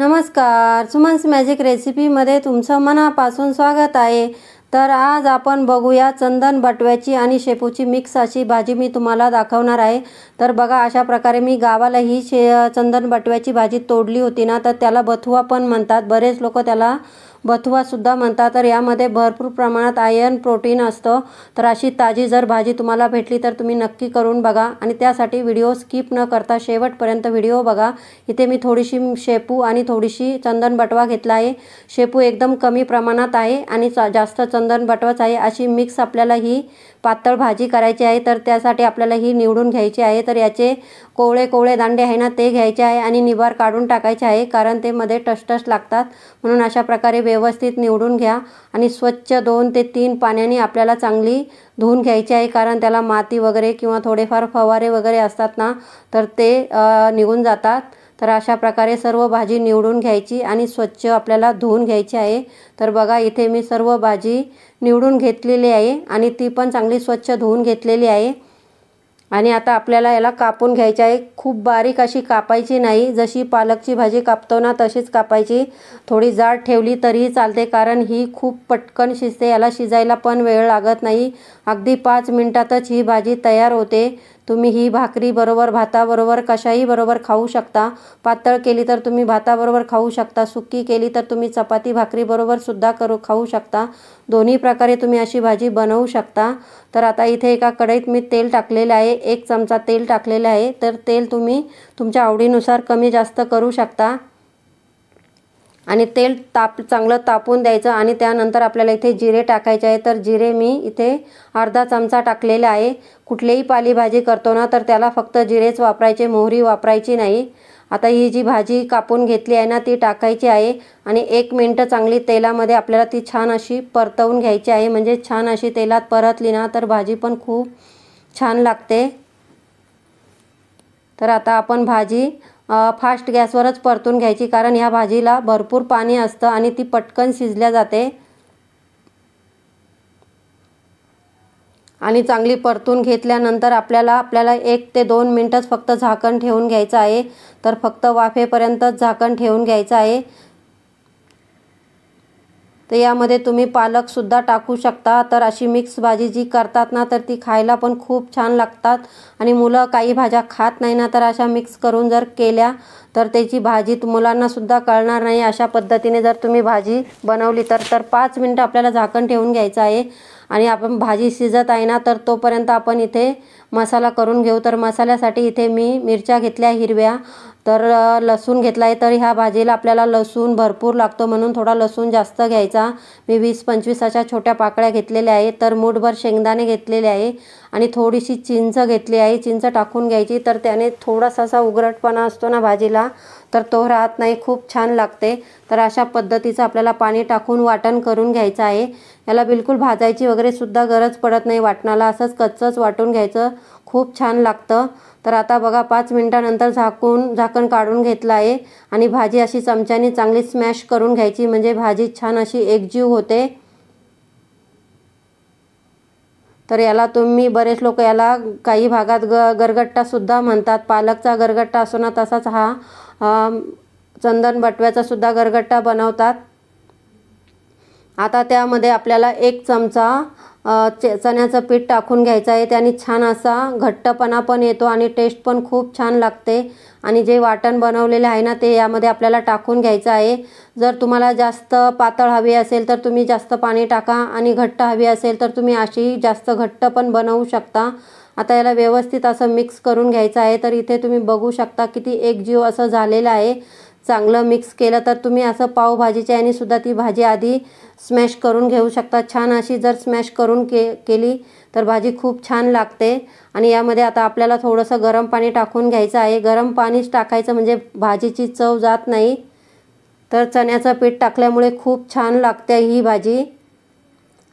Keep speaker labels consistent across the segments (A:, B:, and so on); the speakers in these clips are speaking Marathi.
A: नमस्कार सुमन्स मॅजिक रेसिपीमध्ये तुमचं मनापासून स्वागत आहे तर आज आपण बघूया चंदन बटव्याची आणि शेपूची मिक्स अशी भाजी मी तुम्हाला दाखवणार आहे तर बघा अशा प्रकारे मी गावाला ही शे चंदन बटव्याची भाजी तोडली होती ना तर त्याला बथुआ पण म्हणतात बरेच लोक त्याला बथुवासुद्धा म्हणतात तर यामध्ये भरपूर प्रमाणात आयर्न प्रोटीन असतं तर अशी ताजी जर भाजी तुम्हाला भेटली तर तुम्ही नक्की करून बघा आणि त्यासाठी व्हिडिओ स्किप न करता शेवटपर्यंत व्हिडिओ बघा इथे मी थोडीशी शेपू आणि थोडीशी चंदन बटवा घेतला आहे शेपू एकदम कमी प्रमाणात आहे आणि जास्त चंदन बटवाच आहे अशी मिक्स आपल्याला ही पातळ भाजी करायची आहे तर त्यासाठी आपल्याला ही निवडून घ्यायची आहे तर याचे कोवळे कोवळे दांडे आहे ना ते घ्यायचे आहे आणि निवार काढून टाकायचे आहे कारण ते मध्ये टसटस लागतात म्हणून अशा प्रकारे व्यवस्थित निवडून घ्या आणि स्वच्छ दोन ते तीन पाण्याने आपल्याला चांगली धुवून घ्यायची आहे कारण त्याला माती वगैरे किंवा थोडेफार फवारे वगैरे असतात ना तर ते निघून जातात तर अशा प्रकारे सर्व भाजी निवडून घ्यायची आणि स्वच्छ आपल्याला धुवून घ्यायची आहे तर बघा इथे मी सर्व भाजी निवडून घेतलेली आहे आणि ती पण चांगली स्वच्छ धुवून घेतलेली आहे आणि आता आपल्याला याला कापून घ्यायचे आहे खूप बारीक अशी कापायची नाही जशी पालकची भाजी कापतो ना तशीच कापायची थोडी जाड ठेवली तरीही चालते कारण ही खूप पटकन शिजते याला शिजायला पण वेळ लागत नाही अगदी पाच मिनटातच ही भाजी तयार होते तुम्ही ही भाकरी बरोबर भाताबरोबर कशाही बरोबर खाऊ शकता पातळ केली तर तुम्ही भाताबरोबर खाऊ शकता सुक्की केली तर तुम्ही चपाती बरोबर सुद्धा करू खाऊ शकता दोन्ही प्रकारे तुम्ही अशी भाजी बनवू शकता तर आता इथे एका कढईत मी तेल टाकलेलं आहे एक चमचा तेल टाकलेलं आहे तर तेल तुम्ही तुमच्या आवडीनुसार कमी जास्त करू शकता आणि तेल ताप चांगलं तापून द्यायचं आणि त्यानंतर आपल्याला इथे जिरे टाकायचे आहे तर जिरे मी इथे अर्धा चमचा टाकलेला आहे कुठलीही पालीभाजी करतो ना तर त्याला फक्त जिरेच वापरायचे मोहरी वापरायची नाही आता ही जी भाजी कापून घेतली आहे ना ती टाकायची आहे आणि एक मिनटं चांगली तेलामध्ये आपल्याला ती छान अशी परतवून घ्यायची आहे म्हणजे छान अशी तेलात परतली ना तर भाजी पण खूप छान लागते तर आता आपण भाजी फास्ट गॅसवरच परतून घ्यायची कारण या भाजीला भरपूर पाणी असतं आणि ती पटकन शिजल्या जाते आणि चांगली परतून घेतल्यानंतर आपल्याला आपल्याला एक ते दोन मिनटंच फक्त झाकण ठेवून घ्यायचं आहे तर फक्त वाफेपर्यंतच झाकण ठेवून घ्यायचं आहे तर यामध्ये तुम्ही पालकसुद्धा टाकू शकता तर अशी मिक्स भाजी जी करतात ना तर ती खायला पण खूप छान लागतात आणि मुलं काही भाज्या खात नाही ना तर अशा मिक्स करून जर केल्या तर त्याची भाजी मुलांनासुद्धा कळणार नाही अशा पद्धतीने जर तुम्ही भाजी बनवली तर तर पाच मिनटं आपल्याला झाकण ठेवून घ्यायचं आहे आणि आपण भाजी शिजत आहे ना तर तोपर्यंत आपण इथे मसाला करून घेऊ तर मसाल्यासाठी इथे मी मिरच्या घेतल्या हिरव्या तर लसूण घेतला आहे तर ह्या भाजीला आपल्याला लसूण भरपूर लागतो म्हणून थोडा लसूण जास्त घ्यायचा मी वीस पंचवीस अशा छोट्या पाकळ्या घेतलेल्या आहेत तर मूठभर शेंगदाणे घेतलेले आहे आणि थोडीशी चिंच घेतली आहे चिंच टाकून घ्यायची तर त्याने थोडासा असा उघडटपणा असतो ना भाजीला तर तो राहत नाही खूप छान लागते तर अशा पद्धतीचं आपल्याला पाणी टाकून वाटण करून घ्यायचं आहे याला बिलकुल भाजायची वगैरे सुद्धा गरज पडत नाही वाटणाला असंच कच्चंच वाटून घ्यायचं खूप छान लागतं तर आता बघा पाच मिनटानंतर झाकून झाकण काढून घेतलं आहे आणि भाजी अशी चमच्याने चांगली स्मॅश करून घ्यायची म्हणजे भाजी छान अशी एकजीव होते तर याला तुम्ही बरेच लोक याला काही भागात ग गरगट्टासुद्धा म्हणतात पालकचा गरगट्टा असो ना तसाच हा चंदन बटव्याचासुद्धा गरगट्टा बनवतात आता त्यामध्ये आपल्याला एक चमचा चण्याचं पीठ टाकून घ्यायचं आहे त्याने छान असा घट्टपणा पण येतो आणि टेस्ट पण खूप छान लागते आणि जे वाटण बनवलेले आहे ना ते यामध्ये आपल्याला टाकून घ्यायचं आहे जर तुम्हाला जास्त पातळ हवी असेल तर तुम्ही जास्त पाणी टाका आणि घट्ट हवी असेल तर तुम्ही अशी जास्त घट्ट पण बनवू शकता आता याला व्यवस्थित असं मिक्स करून घ्यायचं आहे तर इथे तुम्ही बघू शकता किती एक जीव असं झालेलं आहे चांगलं मिक्स केलं तर तुम्ही असं पावभाजीच्या आणि सुद्धा ती भाजी आधी स्मॅश करून घेऊ शकता छान अशी जर स्मॅश करून के केली तर भाजी खूप छान लागते आणि यामध्ये आता आपल्याला थोडंसं गरम पाणी टाकून घ्यायचं आहे गरम पाणीच टाकायचं म्हणजे भाजीची चव जात नाही तर चण्याचं पीठ टाकल्यामुळे खूप छान लागते ही भाजी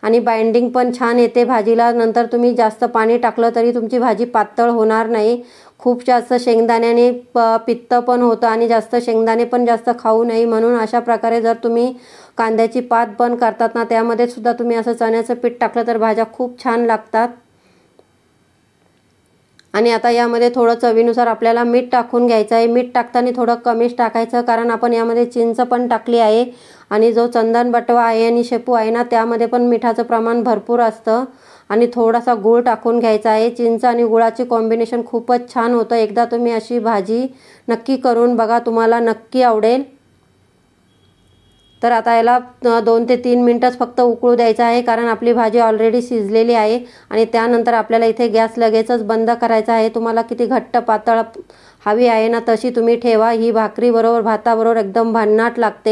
A: आणि बाइंडिंग पण छान येते भाजीला नंतर तुम्ही जास्त पाणी टाकलं तरी तुमची भाजी पातळ होणार नाही खूप जास्त शेंगदाण्याने प पित्त पण होतं आणि जास्त शेंगदाणे पण जास्त खाऊ नये म्हणून अशा प्रकारे जर तुम्ही कांद्याची पात पण करतात ना त्यामध्ये सुद्धा तुम्ही असं चण्याचं पीठ टाकलं तर भाज्या खूप छान लागतात आणि आता यामध्ये थोडं चवीनुसार आपल्याला मीठ टाकून घ्यायचं आहे मीठ टाकताना थोडं कमीच टाकायचं कारण आपण यामध्ये चिंच पण टाकली आहे आणि जो चंदन बटवा आहे आणि शेपू आहे ना त्यामध्ये पण मिठाचं प्रमाण भरपूर असतं आणि थोडासा गूळ टाकून घ्यायचा आहे चिंच आणि गुळाची कॉम्बिनेशन खूपच छान होतं एकदा तुम्ही अशी भाजी नक्की करून बघा तुम्हाला नक्की आवडेल तर आता याला दोन ते तीन मिनटंच फक्त उकळू द्यायचं आहे कारण आपली भाजी ऑलरेडी शिजलेली आहे आणि त्यानंतर आपल्याला इथे गॅस लगेचच बंद करायचा आहे तुम्हाला किती घट्ट पातळ हवी आहे ना तशी तुम्ही ठेवा ही भाकरीबरोबर भाताबरोबर एकदम भन्नाट लागते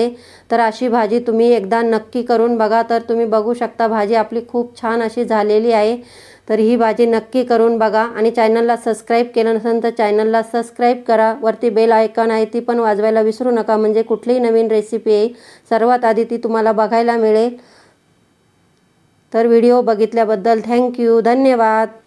A: तर अशी भाजी तुम्ही एकदा नक्की करून बघा तर तुम्ही बघू शकता भाजी आपली खूप छान अशी झालेली आहे तर ही भाजी नक्की करून बघा आणि चॅनलला सबस्क्राईब केलं नसेल तर चॅनलला सबस्क्राईब करा वरती बेल आयकॉन आहे ती पण वाजवायला विसरू नका म्हणजे कुठलीही नवीन रेसिपी आहे सर्वात आधी ती तुम्हाला बघायला मिळेल तर व्हिडिओ बघितल्याबद्दल थँक्यू धन्यवाद